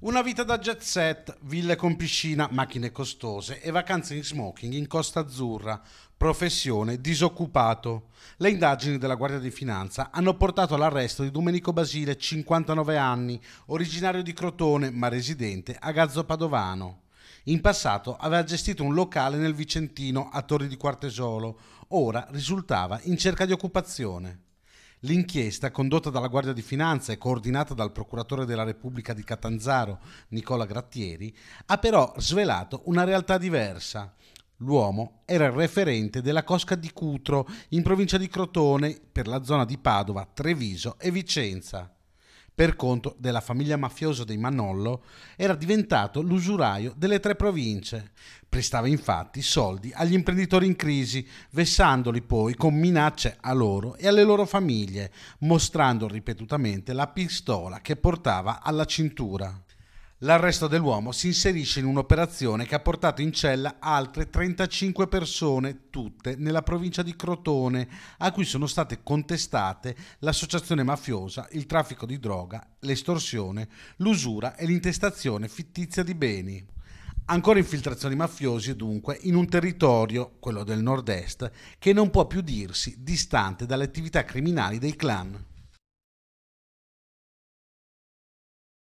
Una vita da jet set, ville con piscina, macchine costose e vacanze in smoking in Costa Azzurra, professione disoccupato. Le indagini della Guardia di Finanza hanno portato all'arresto di Domenico Basile, 59 anni, originario di Crotone ma residente a Gazzo Padovano. In passato aveva gestito un locale nel Vicentino a Torri di Quartesolo, ora risultava in cerca di occupazione. L'inchiesta, condotta dalla Guardia di Finanza e coordinata dal procuratore della Repubblica di Catanzaro, Nicola Grattieri, ha però svelato una realtà diversa. L'uomo era il referente della cosca di Cutro, in provincia di Crotone, per la zona di Padova, Treviso e Vicenza per conto della famiglia mafiosa dei Manollo, era diventato l'usuraio delle tre province. Prestava infatti soldi agli imprenditori in crisi, vessandoli poi con minacce a loro e alle loro famiglie, mostrando ripetutamente la pistola che portava alla cintura. L'arresto dell'uomo si inserisce in un'operazione che ha portato in cella altre 35 persone, tutte nella provincia di Crotone, a cui sono state contestate l'associazione mafiosa, il traffico di droga, l'estorsione, l'usura e l'intestazione fittizia di beni. Ancora infiltrazioni mafiosi dunque in un territorio, quello del nord-est, che non può più dirsi distante dalle attività criminali dei clan.